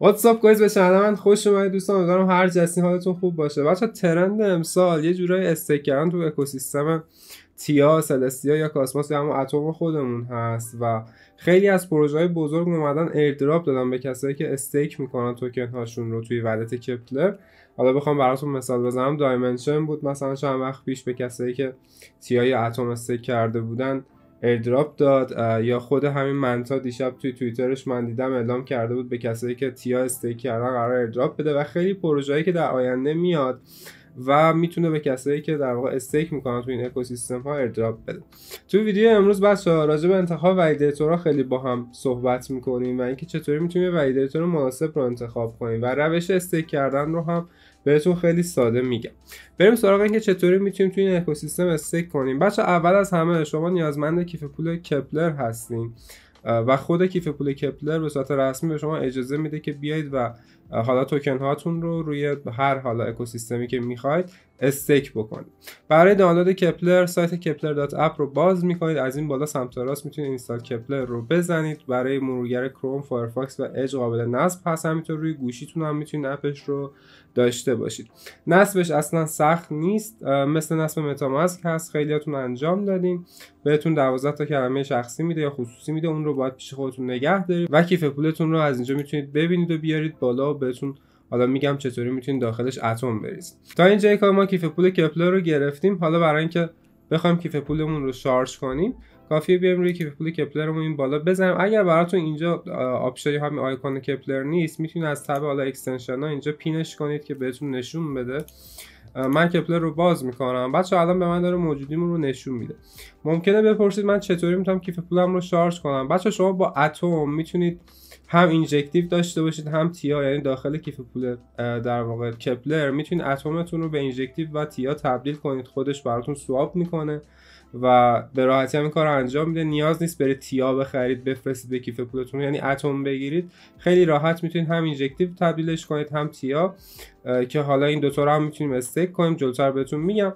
واتساپ گایز به من خوش اومدید دوستان امیدوارم هر جسی حالتون خوب باشه بچه ترند امسال یه جورایی کردن تو اکوسیستم تیا سلستیا یا کاسماس یا همون اتم خودمون هست و خیلی از پروژه های بزرگ اومدن ایردراپ دادن به کسایی که استیک میکنن توکن هاشون رو توی ولت کپلر حالا بخوام براتون مثال بزنم دایمنشن بود مثلا چند وقت پیش به کسایی که یا اتم استیک کرده بودن ایردراپ داد یا خود همین منتا دیشب توی توییترش من دیدم اعلام کرده بود به کسایی که تیا استیک کردن قرار ایردراپ بده و خیلی پروژه‌ای که در آینده میاد و میتونه به کسایی که در واقع استیک میکنن تو این اکوسیستم ها ایردراپ بده توی ویدیو امروز بسا راجع به انتخاب ها خیلی با هم صحبت میکنیم و اینکه چطوری میتونیم ویدیتور مناسب رو انتخاب کنیم و روش استیک کردن رو هم بهتون خیلی ساده میگم بریم سراغ اینکه چطوری میتونیم توی این اکوسیستم استیک کنیم بچه اول از همه شما نیازمند کیف پول کپلر هستیم و خود کیف پول کپلر به صورت رسمی به شما اجازه میده که بیایید و حالا توکن هاتون رو روی هر حالا اکوسیستمی که میخواید استیک بکنید برای دانلود کپلر سایت کپلر دات اپ رو باز میکنید از این بالا سمت راست میتونید اینستال کپلر رو بزنید برای مرورگر کروم فایرفاکس و اج قابل نصب هست همینطور روی گوشیتون هم میتونید اپش رو داشته باشید نصبش اصلا سخت نیست مثل نصب متاماسک هست خیلیاتون انجام دادیم بهتون 12 تا کلمه شخصی میده یا خصوصی میده اون رو باید پیش خودتون نگه دارید و کیف پولتون رو از اینجا میتونید ببینید و بیارید بالا بهتون حالا میگم چطوری میتونید داخلش اتم بریزید تا اینجا کار ما کیف پول کپلر رو گرفتیم حالا برای اینکه بخوایم کیف پولمون رو شارژ کنیم کافیه بیایم روی کیف پول کپلرمون این بالا بزنیم اگر براتون اینجا آپشن هم آیکون کپلر نیست میتونید از تب حالا اکستنشن ها اینجا پینش کنید که بهتون نشون بده من کپلر رو باز میکنم بچه الان به من داره موجودیمون رو نشون میده ممکنه بپرسید من چطوری میتونم کیف پولم رو شارژ کنم بچه شما با اتم میتونید هم اینجکتیو داشته باشید هم تیا یعنی داخل کیف پول در واقع کپلر میتونید اتمتون رو به اینجکتیو و تیا تبدیل کنید خودش براتون سواب میکنه و به راحتی هم این کار انجام میده نیاز نیست برید تیا بخرید بفرستید به کیف پولتون یعنی اتم بگیرید خیلی راحت میتونید هم اینجکتیو تبدیلش کنید هم تیا که حالا این دوتا رو هم میتونیم استیک کنیم جلوتر بهتون میگم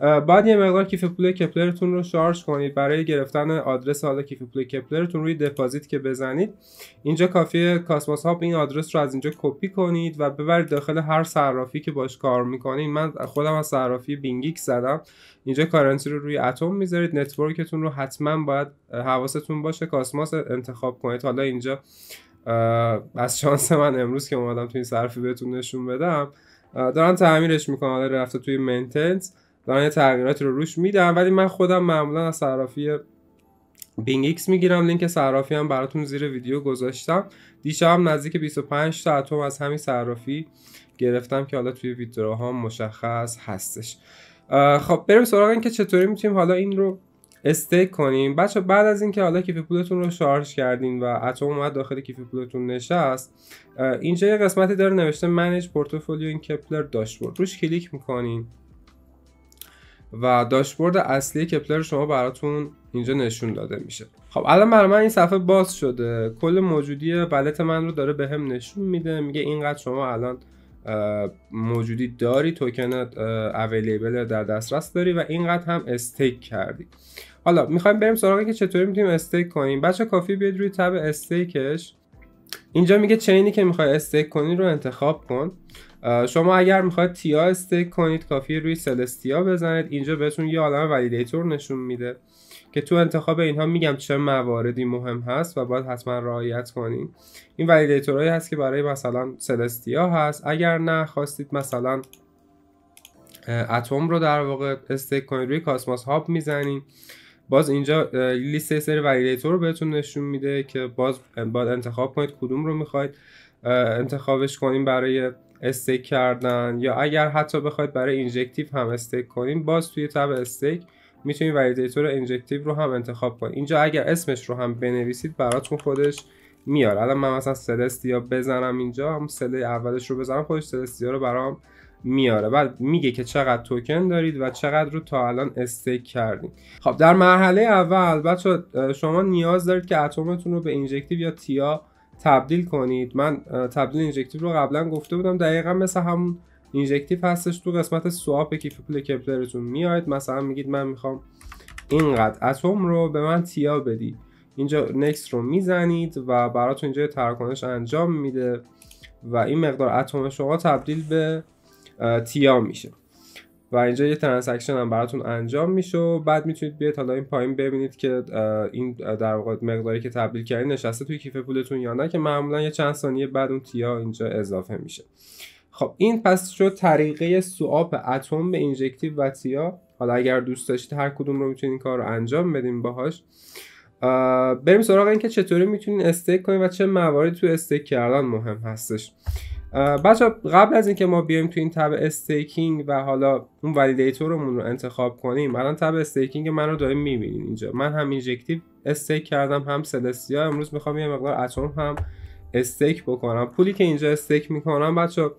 بعد یه مقدار کیف پول کپلرتون رو شارژ کنید برای گرفتن آدرس حالا کیف پول کپلرتون روی دپازیت که بزنید اینجا کافیه کاسماس هاپ این آدرس رو از اینجا کپی کنید و ببرید داخل هر صرافی که باش کار میکنید من خودم از صرافی بینگیک زدم اینجا کارنسی رو روی اتم میذارید نتورکتون رو حتما باید حواستون باشه کاسماس انتخاب کنید حالا اینجا از شانس من امروز که اومدم تو این بهتون نشون بدم دارن تعمیرش میکنن حالا رفته توی منتنس دارن یه تغییراتی رو روش میدن ولی من خودم معمولا از صرافی بینگ ایکس میگیرم لینک صرافی هم براتون زیر ویدیو گذاشتم دیشب نزدیک 25 تا اتم از همین صرافی گرفتم که حالا توی ویدیوها مشخص هستش خب بریم سراغ این که چطوری میتونیم حالا این رو استیک کنیم بچه بعد از اینکه حالا کیف پولتون رو شارژ کردین و اتم اومد داخل کیف پولتون نشست اینجا یه قسمتی داره نوشته منیج پورتفولیو این کپلر داشبورد روش کلیک میکنین و داشبورد اصلی کپلر شما براتون اینجا نشون داده میشه خب الان برای من این صفحه باز شده کل موجودی بلت من رو داره به هم نشون میده میگه اینقدر شما الان موجودی داری توکن اویلیبل در دسترس داری و اینقدر هم استیک کردی حالا میخوایم بریم سراغ که چطوری میتونیم استیک کنیم بچه کافی بیاد روی تب استیکش اینجا میگه چینی که میخوای استیک کنی رو انتخاب کن شما اگر میخواید تیا استیک کنید کافی روی سلستیا بزنید اینجا بهتون یه عالم ولیدیتور نشون میده که تو انتخاب اینها میگم چه مواردی مهم هست و باید حتما رعایت کنید این ولیدیتورهایی هست که برای مثلا سلستیا هست اگر نه خواستید مثلا اتم رو در واقع استیک کنید روی کاسماس هاب میزنید باز اینجا لیست سری ولیدیتور رو بهتون نشون میده که باز باید انتخاب کنید کدوم رو میخواید انتخابش کنیم برای استیک کردن یا اگر حتی بخواید برای اینجکتیو هم استیک کنیم باز توی تب استیک میتونید ولیدیتور اینجکتیو رو هم انتخاب کنید اینجا اگر اسمش رو هم بنویسید براتون خودش میاره الان من مثلا سلستیا بزنم اینجا هم سله اولش رو بزنم خودش سلستیا رو برام میاره بعد میگه که چقدر توکن دارید و چقدر رو تا الان استیک کردید خب در مرحله اول بچه شما نیاز دارید که اتمتون رو به اینجکتیو یا تیا تبدیل کنید من تبدیل اینجکتیو رو قبلا گفته بودم دقیقا مثل همون اینجکتیو هستش تو قسمت سواپ کیف پول کپلرتون میاید مثلا میگید من میخوام اینقدر اتم رو به من تیا بدید اینجا نکس رو میزنید و براتون اینجا تراکنش انجام میده و این مقدار اتم شما تبدیل به تیا میشه و اینجا یه ترانزکشن هم براتون انجام میشه و بعد میتونید بیاید حالا این پایین ببینید که این در واقع مقداری که تبدیل کردین نشسته توی کیف پولتون یا نه که معمولا یه چند ثانیه بعد اون تیا اینجا اضافه میشه خب این پس شد طریقه سواپ اتم به اینجکتیو و تیا حالا اگر دوست داشتید هر کدوم رو میتونید این کار رو انجام بدیم باهاش بریم سراغ اینکه چطوری میتونین استیک کنین و چه مواردی تو استیک کردن مهم هستش بچه قبل از اینکه ما بیایم تو این تب استیکینگ و حالا اون ولیدیتورمون رو انتخاب کنیم الان تب استیکینگ من رو داریم میبینین اینجا من هم اینجکتیو استیک کردم هم سلستیا امروز میخوام یه مقدار اتم هم استیک بکنم پولی که اینجا استیک میکنم بچه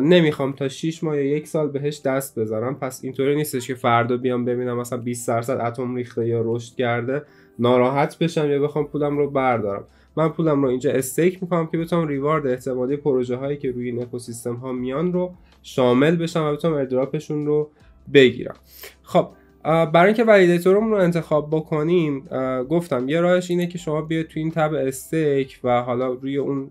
نمیخوام تا 6 ماه یا یک سال بهش دست بزنم پس اینطوری نیستش که فردا بیام ببینم مثلا 20 درصد اتم ریخته یا رشد کرده ناراحت بشم یا بخوام پولم رو بردارم من پولم رو اینجا استیک میکنم که بتونم ریوارد احتمالی پروژه هایی که روی این اکوسیستم ها میان رو شامل بشم و بتونم ایردراپشون رو بگیرم خب برای اینکه ولیدیتورمون رو انتخاب بکنیم گفتم یه راهش اینه که شما بیاید تو این تب استیک و حالا روی اون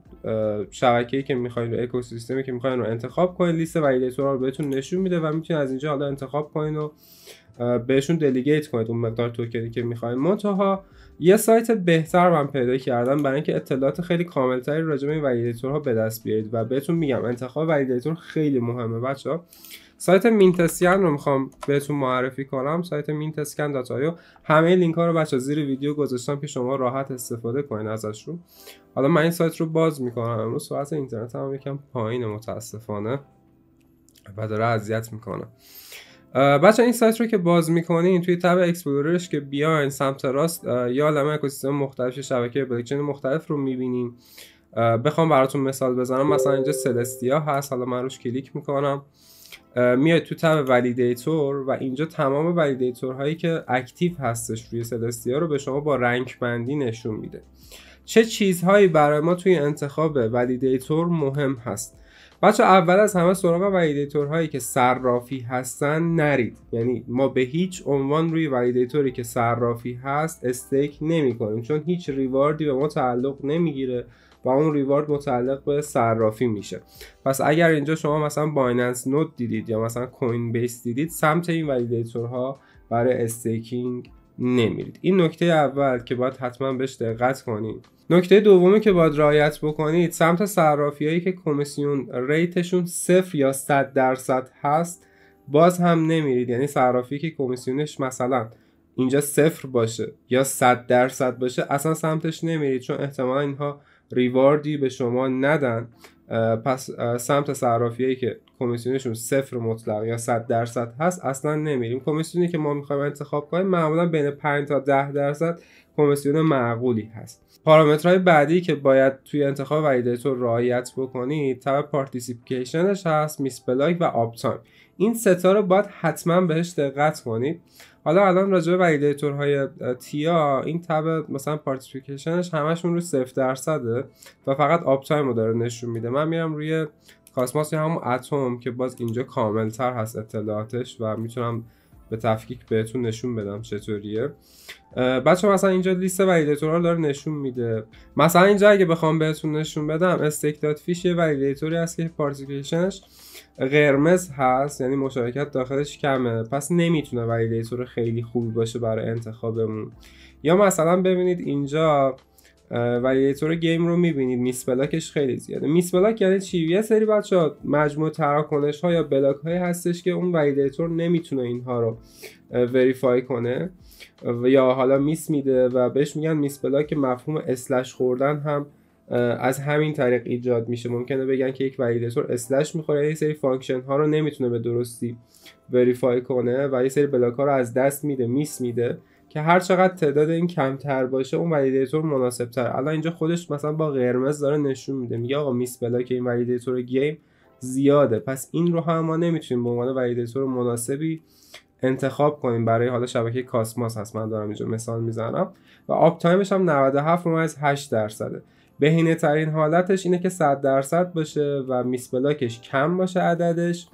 شبکه‌ای که می‌خواید رو اکوسیستمی که می‌خواید رو انتخاب کنید لیست ولیدیتورها رو بهتون نشون میده و میتونید از اینجا حالا انتخاب کنید و بهشون دلیگیت کنید اون مقدار توکنی که میخواین منتها یه سایت بهتر من پیدا کردم برای اینکه اطلاعات خیلی کاملتری راجع به این ولیدیتورها به دست بیارید و بهتون میگم انتخاب ولیدیتور خیلی مهمه بچه‌ها سایت مینتسکن رو میخوام بهتون معرفی کنم سایت مینتسکن داتایو همه لینک ها رو بچه زیر ویدیو گذاشتم که شما راحت استفاده کنین ازش رو حالا من این سایت رو باز میکنم امروز سرعت اینترنت هم یکم پایین متاسفانه و داره اذیت میکنه بچه این سایت رو که باز میکنین توی تب اکسپلوررش که بیاین سمت راست یا لمه اکوسیستم مختلف شبکه بلاکچین مختلف رو میبینیم بخوام براتون مثال بزنم مثلا اینجا سلستیا هست حالا من روش کلیک میکنم میاد تو تب ولیدیتور و اینجا تمام ولیدیتور هایی که اکتیو هستش روی سلستیا رو به شما با رنگ بندی نشون میده چه چیزهایی برای ما توی انتخاب ولیدیتور مهم هست بچه اول از همه سراغ ولیدیتور هایی که صرافی هستن نرید یعنی ما به هیچ عنوان روی ولیدیتوری که صرافی هست استیک نمی کنیم چون هیچ ریواردی به ما تعلق نمیگیره و اون ریوارد متعلق به صرافی میشه پس اگر اینجا شما مثلا بایننس نود دیدید یا مثلا کوین بیس دیدید سمت این ولیدیتورها برای استیکینگ نمیرید این نکته اول که باید حتما بهش دقت کنید نکته دومی که باید رعایت بکنید سمت هایی که کمیسیون ریتشون صفر یا 100 درصد هست باز هم نمیرید یعنی صرافی که کمیسیونش مثلا اینجا صفر باشه یا 100 درصد باشه اصلا سمتش نمیرید چون احتمالا اینها ریواردی به شما ندن پس سمت صرافیایی که کمیسیونشون صفر مطلق یا 100 درصد هست اصلا نمیریم کمیسیونی که ما میخوایم انتخاب کنیم معمولا بین 5 تا 10 درصد کمیسیون معقولی هست پارامترهای بعدی که باید توی انتخاب ویدیتور رعایت بکنید تب پارتیسیپیشنش هست میسپلاک و آپتایم این ستا رو باید حتما بهش دقت کنید حالا الان راجع به ولیدیتورهای تیا این تب مثلا پارتیفیکشنش همشون رو 0 درصده و فقط آپ تایم رو داره نشون میده من میرم روی کاسماس یا همون اتم که باز اینجا کاملتر هست اطلاعاتش و میتونم به تفکیک بهتون نشون بدم چطوریه بچه مثلا اینجا لیست رو داره نشون میده مثلا اینجا اگه بخوام بهتون نشون بدم استیک دات فیش یه ولیدیتوری هست که پارتیکیشنش قرمز هست یعنی مشارکت داخلش کمه پس نمیتونه ولیدیتور خیلی خوبی باشه برای انتخابمون یا مثلا ببینید اینجا ولیدیتور گیم رو میبینید میس بلاکش خیلی زیاده میس بلاک یعنی چی یه سری بچه ها مجموع تراکنش ها یا بلاک های هستش که اون ولیدیتور نمیتونه اینها رو وریفای کنه یا حالا میس میده و بهش میگن میس بلاک مفهوم اسلش خوردن هم از همین طریق ایجاد میشه ممکنه بگن که یک ولیدیتور اسلش میخوره یه سری فانکشن ها رو نمیتونه به درستی وریفای کنه و یه سری بلاک ها رو از دست میده میس میده که هر چقدر تعداد این کمتر باشه اون ولیدیتور مناسب تر الان اینجا خودش مثلا با قرمز داره نشون میده میگه آقا میس بلاک این ولیدیتور گیم زیاده پس این رو هم ما نمیتونیم به عنوان ولیدیتور مناسبی انتخاب کنیم برای حالا شبکه کاسماس هست من دارم اینجا مثال میزنم و آپ تایمش هم 97 از 8 درصده بهینه ترین حالتش اینه که 100 درصد باشه و میس بلاکش کم باشه عددش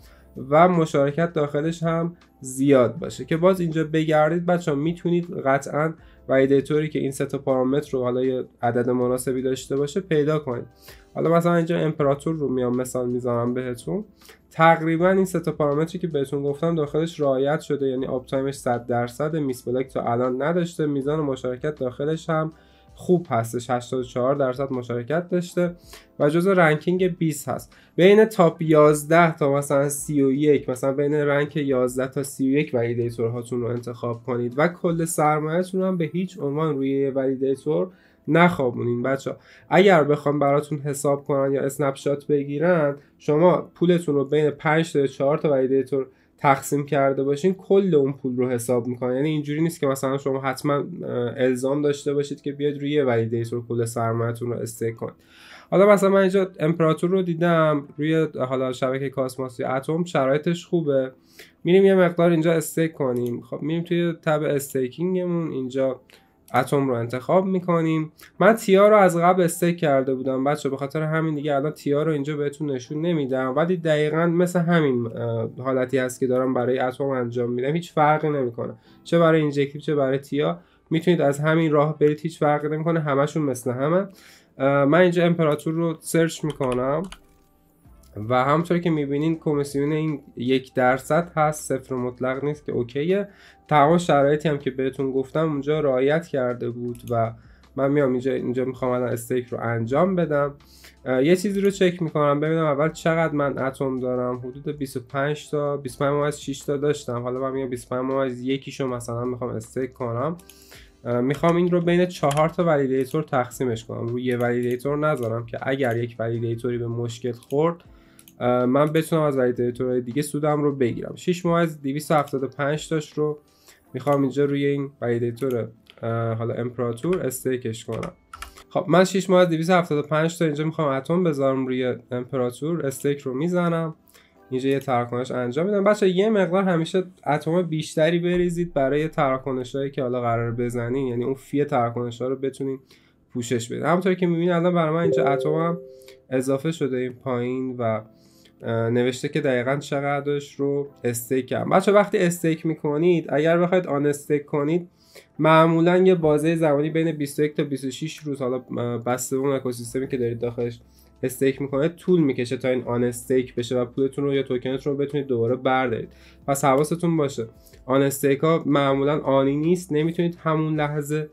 و مشارکت داخلش هم زیاد باشه که باز اینجا بگردید بچه میتونید قطعا و که این سه پارامتر رو حالا یه عدد مناسبی داشته باشه پیدا کنید حالا مثلا اینجا امپراتور رو میام مثال میذارم بهتون تقریبا این سه پارامتری که بهتون گفتم داخلش رعایت شده یعنی آپتایمش تایمش 100 درصد میس بلاک تا الان نداشته میزان مشارکت داخلش هم خوب هستش 84 درصد مشارکت داشته و جزو رنکینگ 20 هست بین تاپ 11 تا مثلا 31 مثلا بین رنک 11 تا 31 ولیدیتور هاتون رو انتخاب کنید و کل سرمایهتون هم به هیچ عنوان روی ولیدیتور نخوابونین بچه اگر بخوام براتون حساب کنن یا اسنپ شات بگیرن شما پولتون رو بین 5 تا 4 تا ولیدیتور تقسیم کرده باشین کل اون پول رو حساب میکنه یعنی اینجوری نیست که مثلا شما حتما الزام داشته باشید که بیاد روی ولیدیتور کل سرمایهتون رو استیک کن حالا مثلا من اینجا امپراتور رو دیدم روی حالا شبکه کاسماس یا اتم شرایطش خوبه میریم یه مقدار اینجا استیک کنیم خب میریم توی تب استیکینگمون اینجا اتم رو انتخاب میکنیم من تیا رو از قبل استک کرده بودم بچه به خاطر همین دیگه الان تیا رو اینجا بهتون نشون نمیدم ولی دقیقا مثل همین حالتی هست که دارم برای اتم انجام میدم هیچ فرقی نمیکنه چه برای اینجکتیو چه برای تیا میتونید از همین راه برید هیچ فرقی نمیکنه همشون مثل همه من اینجا امپراتور رو سرچ میکنم و همطور که میبینین کمیسیون این یک درصد هست صفر مطلق نیست که اوکیه تمام شرایطی هم که بهتون گفتم اونجا رعایت کرده بود و من میام اینجا اینجا میخوام الان استیک رو انجام بدم یه چیزی رو چک میکنم ببینم اول چقدر من اتم دارم حدود 25 تا 25 از 6 تا داشتم حالا من میام 25 از یکیشو مثلا میخوام استیک کنم میخوام این رو بین چهار تا ولیدیتور تقسیمش کنم روی یه ولیدیتور نذارم که اگر یک ولیدیتوری به مشکل خورد من بتونم از ولیدیتورهای دیگه سودم رو بگیرم 6 ماه از 275 تاش رو میخوام اینجا روی این ولیدیتور حالا امپراتور استیکش کنم خب من 6 ماه از 275 تا اینجا میخوام اتم بذارم روی امپراتور استیک رو میزنم اینجا یه تراکنش انجام میدم بچه یه مقدار همیشه اتم بیشتری بریزید برای تراکنش هایی که حالا قرار بزنین یعنی اون فی تراکنش ها رو بتونین پوشش بدین همونطور که میبینید الان برای من اینجا اتمم اضافه شده این پایین و نوشته که دقیقا چقدرش رو استیک هم بچه وقتی استیک میکنید اگر بخواید آن استیک کنید معمولا یه بازه زمانی بین 21 تا 26 روز حالا بسته به اون اکوسیستمی که دارید داخلش استیک میکنه طول میکشه تا این آن استیک بشه و پولتون رو یا توکنتون رو بتونید دوباره بردارید پس حواستون باشه آن استیک ها معمولا آنی نیست نمیتونید همون لحظه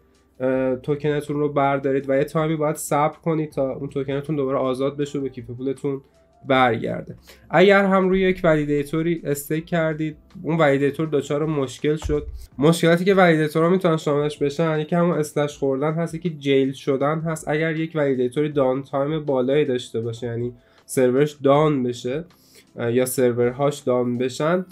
توکنتون رو بردارید و یه تایمی باید صبر کنید تا اون توکنتون دوباره آزاد بشه و به پولتون برگرده اگر هم روی یک ولیدیتوری استیک کردید اون ولیدیتور دچار مشکل شد مشکلاتی که ها میتونن شاملش بشن یکی همون اسلش خوردن هست یکی جیل شدن هست اگر یک ولیدیتوری دان تایم بالایی داشته باشه یعنی سرورش دان بشه یا سرورهاش دان بشن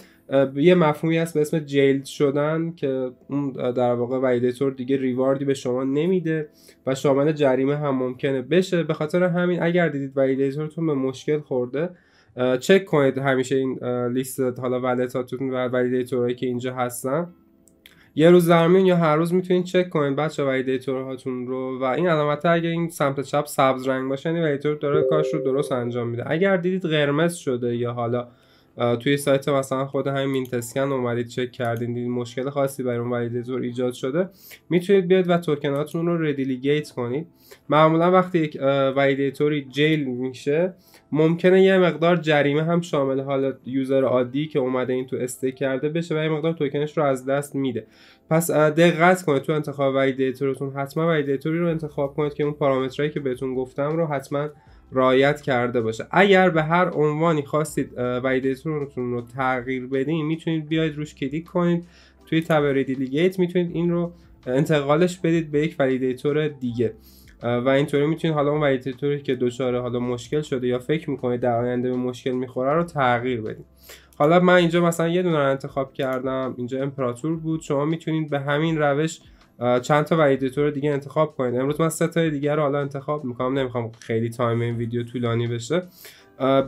یه مفهومی هست به اسم جیلد شدن که اون در واقع ولیدیتور دیگه ریواردی به شما نمیده و شامل جریمه هم ممکنه بشه به خاطر همین اگر دیدید ولیدیتورتون به مشکل خورده چک کنید همیشه این لیست حالا ولتاتون و ولیدیتورهایی که اینجا هستن یه روز در یا هر روز میتونید چک کنید بچه ولیدیتور هاتون رو و این علامت اگر این سمت چپ سبز رنگ باشه یعنی ولیدیتور داره کارش رو درست انجام میده اگر دیدید قرمز شده یا حالا توی سایت مثلا خود همین مینتسکن اومدید چک کردین دیدین مشکل خاصی برای اون ولیدیتور ایجاد شده میتونید بیاید و توکناتون رو ردیلیگیت کنید معمولا وقتی یک ولیدیتوری جیل میشه ممکنه یه مقدار جریمه هم شامل حال یوزر عادی که اومده این تو استیک کرده بشه و یه مقدار توکنش رو از دست میده پس دقت کنید تو انتخاب ولیدیتورتون حتما ولیدیتوری رو انتخاب کنید که اون پارامترهایی که بهتون گفتم رو حتما رایت کرده باشه اگر به هر عنوانی خواستید ویدیتونتون رو تغییر بدین میتونید بیاید روش کلیک کنید توی تب ریدیلیگیت میتونید این رو انتقالش بدید به یک ولیدیتور دیگه و اینطوری میتونید حالا اون ولیدیتوری که دچار حالا مشکل شده یا فکر میکنید در آینده به مشکل میخوره رو تغییر بدید حالا من اینجا مثلا یه دونه انتخاب کردم اینجا امپراتور بود شما میتونید به همین روش چند تا ویدیتور رو دیگه انتخاب کنید امروز من ستای تا دیگه رو حالا انتخاب میکنم نمیخوام خیلی تایم این ویدیو طولانی بشه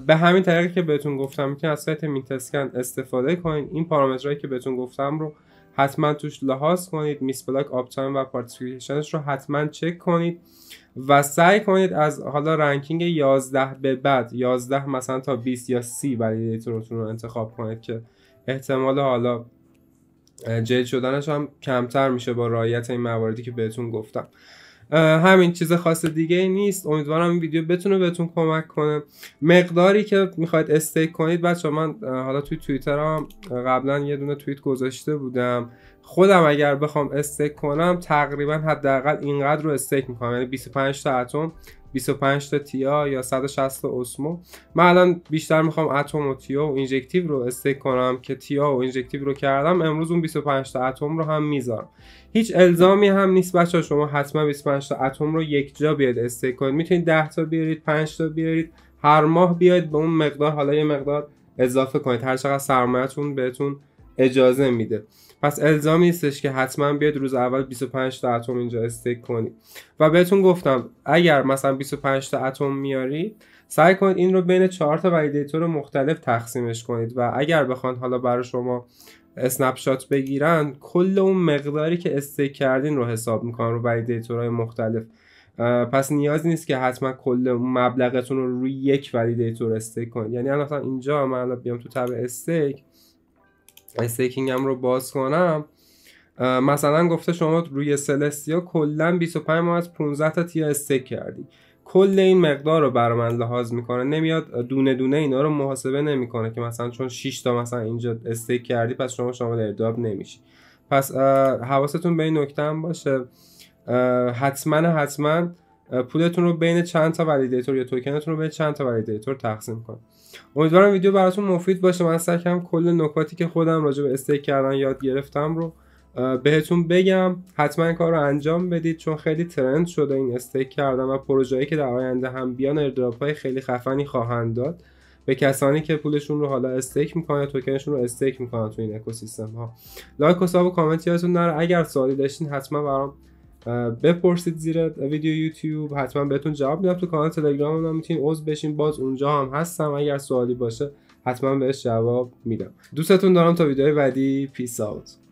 به همین طریقی که بهتون گفتم میتونید از سایت مینتسکن استفاده کنید این پارامترهایی که بهتون گفتم رو حتما توش لحاظ کنید میس بلاک آپ و پارتیکولیشنش رو حتما چک کنید و سعی کنید از حالا رنکینگ 11 به بعد 11 مثلا تا 20 یا 30 ولیدیتورتون رو انتخاب کنید که احتمال حالا جلد شدنش هم کمتر میشه با رعایت این مواردی که بهتون گفتم همین چیز خاص دیگه نیست امیدوارم این ویدیو بتونه بهتون کمک کنه مقداری که میخواید استیک کنید بچه من حالا توی توییتر هم قبلا یه دونه توییت گذاشته بودم خودم اگر بخوام استیک کنم تقریبا حداقل اینقدر رو استیک میکنم یعنی 25 تا اتم 25 تا تیا یا 160 تا اسمو من الان بیشتر میخوام اتم و تیا و اینجکتیو رو استیک کنم که تیا و اینجکتیو رو کردم امروز اون 25 تا اتم رو هم میذارم هیچ الزامی هم نیست بچه شما حتما 25 تا اتم رو یک جا بیاد استیک کنید میتونید 10 تا بیارید 5 تا بیارید هر ماه بیاید به اون مقدار حالا یه مقدار اضافه کنید هر چقدر سرمایهتون بهتون اجازه میده پس الزامی نیستش که حتما بیاد روز اول 25 تا اتم اینجا استیک کنید و بهتون گفتم اگر مثلا 25 تا اتم میارید سعی کنید این رو بین 4 تا ولیدیتور مختلف تقسیمش کنید و اگر بخوان حالا برای شما اسنپ شات بگیرن کل اون مقداری که استیک کردین رو حساب میکنن رو ولیدیتورهای مختلف پس نیازی نیست که حتما کل مبلغتون رو روی یک ولیدیتور استیک کنید یعنی الان اینجا من بیام تو تب استیک استیکینگم رو باز کنم مثلا گفته شما روی سلستیا کلا 25 ماه از 15 تا تیا استیک کردی کل این مقدار رو بر من لحاظ میکنه نمیاد دونه دونه اینا رو محاسبه نمیکنه که مثلا چون 6 تا مثلا اینجا استیک کردی پس شما شامل ارداب نمیشی پس حواستون به این نکته هم باشه حتما حتما پولتون رو بین چند تا ولیدیتور یا توکنتون رو بین چند تا ولیدیتور تقسیم کن. امیدوارم ویدیو براتون مفید باشه من سعی کردم کل نکاتی که خودم راجع به استیک کردن یاد گرفتم رو بهتون بگم حتما کار رو انجام بدید چون خیلی ترند شده این استیک کردن و پروژه‌ای که در آینده هم بیان ایردراپ های خیلی خفنی خواهند داد به کسانی که پولشون رو حالا استیک میکنن یا توکنشون رو استیک میکنن تو این اکوسیستم ها لایک و ساب و کامنتی نره اگر سوالی داشتین حتما برام بپرسید زیر ویدیو یوتیوب حتما بهتون جواب میدم تو کانال تلگرام هم میتونین عضو بشین باز اونجا هم هستم اگر سوالی باشه حتما بهش جواب میدم دوستتون دارم تا ویدیو بعدی پیس آوت